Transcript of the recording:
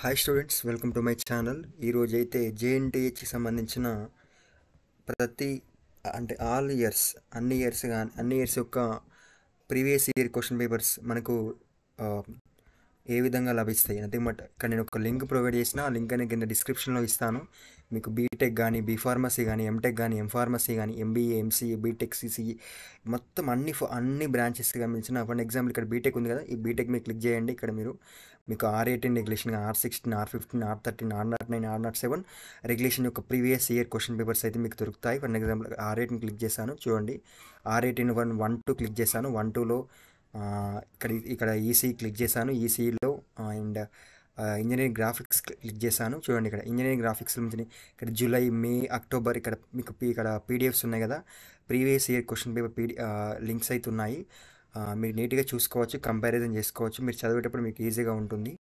hi students welcome to my channel ఈరోజు అయితే జేఎన్టీహెచ్కి సంబంధించిన ప్రతి అంటే ఆల్ ఇయర్స్ అన్ని ఇయర్స్ కానీ అన్ని ఇయర్స్ యొక్క ప్రీవియస్ ఇయర్ క్వశ్చన్ పేపర్స్ మనకు ఏ విధంగా లభిస్తాయి అంటే బట్ ఇక్కడ నేను ఒక లింక్ ప్రొవైడ్ చేసిన ఆ లింక్ అనేది కింద డిస్క్రిప్షన్లో ఇస్తాను మీకు బీటెక్ కానీ బీఫార్మసీ కానీ ఎంటెక్ కానీ ఎంఫార్మసీ కానీ ఎంబీఏ ఎంసీఏ బీటెక్ సిసిఈ మొత్తం అన్ని అన్ని బ్రాంచెస్ గమనించిన ఫర్ ఎగ్జాంపుల్ ఇక్కడ బీటెక్ ఉంది కదా ఈ బీటెక్ మీరు క్లిక్ చేయండి ఇక్కడ మీరు మీకు R eighteen regulation R sixteen R fifteen R thirteen R nought nine R nought seven regulation యొక్క ప్రీవియస్ ఇయర్ క్వశ్చన్ పేపర్స్ అయితే మీకు దొరుకుతాయి for example R eighteen click చేశాను చూడండి R eighteen one one two click చేశాను one టూలో ఇక్కడ ఇక్కడ ఈసీ e క్లిక్ e చేశాను ఈసీలో e and engineering graphics click చేశాను చూడండి ఇక్కడ ఇంజనీరింగ్ గ్రాఫిక్స్ నుంచి ఇక్కడ జూలై మే అక్టోబర్ ఇక్కడ మీకు ఇక్కడ పీడిఎఫ్స్ ఉన్నాయి కదా previous year question paper PD links అయితే ఉన్నాయి మీరు నీట్గా చూసుకోవచ్చు కంపారిజన్ చేసుకోవచ్చు మీరు చదివేటప్పుడు మీకు ఈజీగా ఉంటుంది